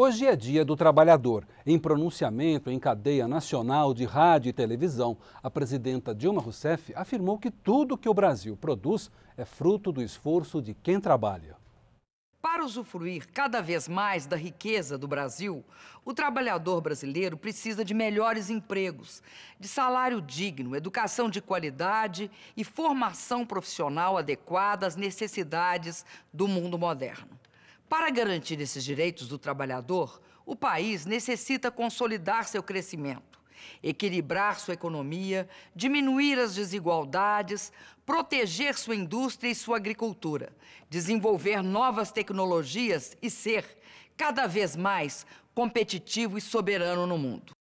Hoje é Dia do Trabalhador. Em pronunciamento em cadeia nacional de rádio e televisão, a presidenta Dilma Rousseff afirmou que tudo que o Brasil produz é fruto do esforço de quem trabalha. Para usufruir cada vez mais da riqueza do Brasil, o trabalhador brasileiro precisa de melhores empregos, de salário digno, educação de qualidade e formação profissional adequada às necessidades do mundo moderno. Para garantir esses direitos do trabalhador, o país necessita consolidar seu crescimento, equilibrar sua economia, diminuir as desigualdades, proteger sua indústria e sua agricultura, desenvolver novas tecnologias e ser, cada vez mais, competitivo e soberano no mundo.